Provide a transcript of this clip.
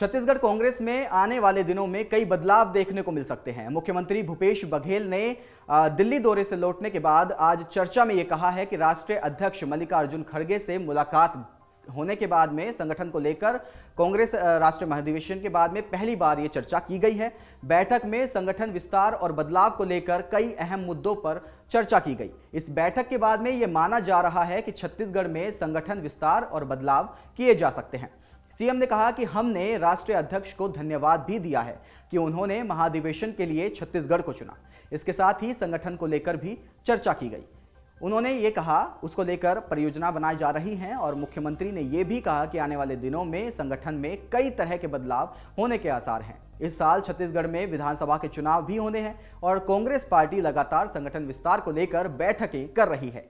छत्तीसगढ़ कांग्रेस में आने वाले दिनों में कई बदलाव देखने को मिल सकते हैं मुख्यमंत्री भूपेश बघेल ने दिल्ली दौरे से लौटने के बाद आज चर्चा में यह कहा है कि राष्ट्रीय अध्यक्ष मल्लिकार्जुन खड़गे से मुलाकात होने के बाद में संगठन को लेकर कांग्रेस राष्ट्रीय महाधिवेशन के बाद में पहली बार ये चर्चा की गई है बैठक में संगठन विस्तार और बदलाव को लेकर कई अहम मुद्दों पर चर्चा की गई इस बैठक के बाद में ये माना जा रहा है कि छत्तीसगढ़ में संगठन विस्तार और बदलाव किए जा सकते हैं सीएम ने कहा कि हमने राष्ट्रीय अध्यक्ष को धन्यवाद भी दिया है कि उन्होंने महाधिवेशन के लिए छत्तीसगढ़ को चुना इसके साथ ही संगठन को लेकर भी चर्चा की गई उन्होंने ये कहा उसको लेकर परियोजना बनाई जा रही हैं और मुख्यमंत्री ने यह भी कहा कि आने वाले दिनों में संगठन में कई तरह के बदलाव होने के आसार हैं इस साल छत्तीसगढ़ में विधानसभा के चुनाव भी होने हैं और कांग्रेस पार्टी लगातार संगठन विस्तार को लेकर बैठकें कर रही है